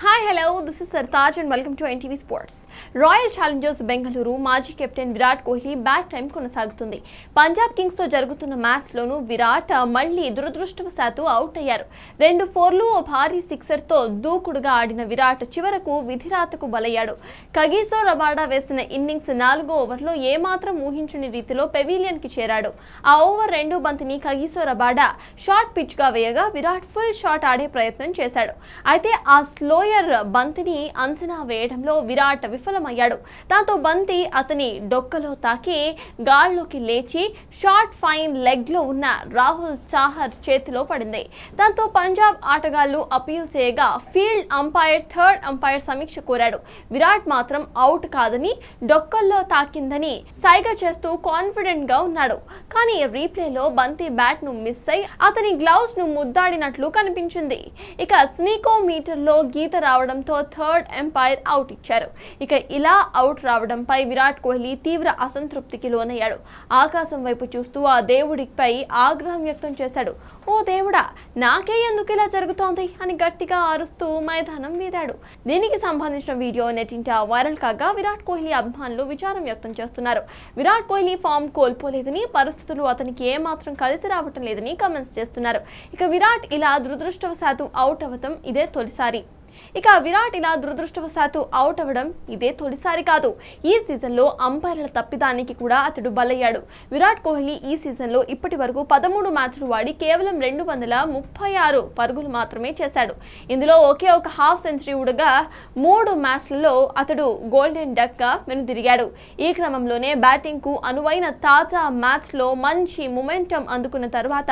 hi hello this is Sartaj and welcome to NTV sports royal challengers Bengaluru మాజీ captain Virat Kohli back time కొనసాగుతుంది పంజాబ్ కింగ్స్తో జరుగుతున్న మ్యాచ్లోనూ విరాట్ మళ్లీ దురదృష్టవశాత్తు అవుట్ అయ్యారు రెండు ఫోర్లు ఓ భారీ సిక్సర్తో దూకుడుగా ఆడిన విరాట్ చివరకు విధిరాతకు బలయ్యాడు కగీసో రబాడా వేసిన ఇన్నింగ్స్ నాలుగో ఓవర్లో ఏమాత్రం ఊహించని రీతిలో పెవీలియన్కి చేరాడు ఆ ఓవర్ రెండో బంతిని కగీసో రబాడా షార్ట్ పిచ్గా వేయగా విరాట్ ఫుల్ షార్ట్ ఆడే ప్రయత్నం చేశాడు అయితే ఆ స్లో బౌయర్ బంతిని అంచనా వేయడంలో విరాట్ విఫలమయ్యాడు దాంతో బంతి అతని డొక్కలో తాకి గాల్లోకి లేచి షార్ట్ ఫైన్ లెగ్లో ఉన్న రాహుల్ చాహర్ చేతిలో పడింది దాంతో పంజాబ్ ఆటగాళ్లు అపీల్ చేయగా ఫీల్డ్ అంపైర్ థర్డ్ అంపైర్ సమీక్ష కోరాడు విరాట్ మాత్రం అవుట్ కాదని డొక్కల్లో తాకిందని సైగ చేస్తూ కాన్ఫిడెంట్ గా ఉన్నాడు కానీ రీప్లేలో బంతి బ్యాట్ ను మిస్ అయి అతని గ్లౌస్ ను ముద్దాడినట్లు కనిపించింది ఇక మీటర్ లో గీత రావడంతో థర్డ్ ఎంపైర్ అవుట్ ఇచ్చారు ఇక ఇలా అవుట్ రావడంపై విరాట్ కోహ్లీ తీవ్ర అసంతృప్తికి లోనయ్యాడు ఆకాశం వైపు చూస్తూ ఆ దేవుడిపై ఆగ్రహం వ్యక్తం చేశాడు ఓ దేవుడా నాకే ఎందుకు ఇలా జరుగుతోంది అని గట్టిగా అరుస్తూ మైదానం వీదాడు దీనికి సంబంధించిన వీడియో నెటింట వైరల్ కాగా విరాట్ కోహ్లీ అభిమానులు విచారం వ్యక్తం చేస్తున్నారు విరాట్ కోహ్లీ ఫామ్ కోల్పోలేదని పరిస్థితులు అతనికి ఏమాత్రం కలిసి రావటం లేదని కమెంట్స్ చేస్తున్నారు ఇక విరాట్ ఇలా దురదృష్టవశాత్తు అవుట్ అవ్వటం ఇదే తొలిసారి ఇక విరాట్ ఇలా దురదృష్టవశాత్తు అవుట్ అవ్వడం ఇదే తొలిసారి కాదు ఈ సీజన్లో అంపైర్ల తప్పిదానికి కూడా అతడు బలయ్యాడు విరాట్ కోహ్లీ ఈ సీజన్లో ఇప్పటి వరకు పదమూడు మ్యాచ్లు వాడి కేవలం రెండు వందల ముప్పై ఆరు పరుగులు మాత్రమే చేశాడు ఇందులో ఒకే ఒక హాఫ్ సెంచరీ ఉండగా మూడు మ్యాచ్లలో అతడు గోల్డెన్ డక్గా వెనుదిరిగాడు ఈ క్రమంలోనే బ్యాటింగ్కు అనువైన తాజా మ్యాచ్లో మంచి మొమెంటం అందుకున్న తర్వాత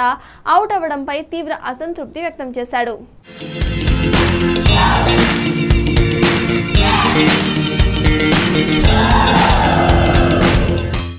అవుట్ అవ్వడంపై తీవ్ర అసంతృప్తి వ్యక్తం చేశాడు